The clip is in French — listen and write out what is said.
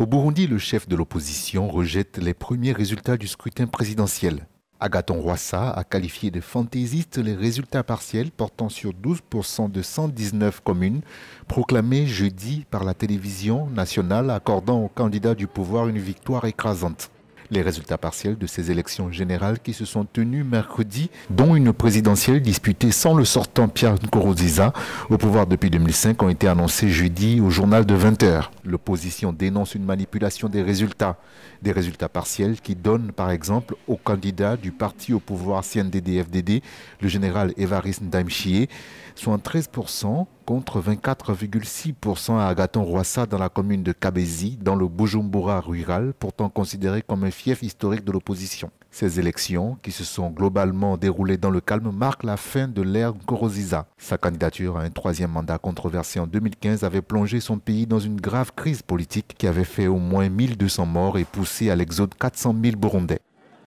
Au Burundi, le chef de l'opposition rejette les premiers résultats du scrutin présidentiel. Agathon Rwassa a qualifié de fantaisistes les résultats partiels portant sur 12% de 119 communes proclamées jeudi par la télévision nationale accordant aux candidats du pouvoir une victoire écrasante les résultats partiels de ces élections générales qui se sont tenues mercredi, dont une présidentielle disputée sans le sortant Pierre Nkurunziza au pouvoir depuis 2005 ont été annoncés jeudi au journal de 20h. L'opposition dénonce une manipulation des résultats, des résultats partiels qui donnent par exemple au candidat du parti au pouvoir CNDD-FDD, le général Evariste Ndaimchie, soit 13% contre 24,6% à Agaton-Roissa dans la commune de Kabézi, dans le Bujumbura rural, pourtant considéré comme un historique de l'opposition. Ces élections, qui se sont globalement déroulées dans le calme, marquent la fin de l'ère Goroziza. Sa candidature à un troisième mandat controversé en 2015 avait plongé son pays dans une grave crise politique qui avait fait au moins 1200 morts et poussé à l'exode 400 000 Burundais.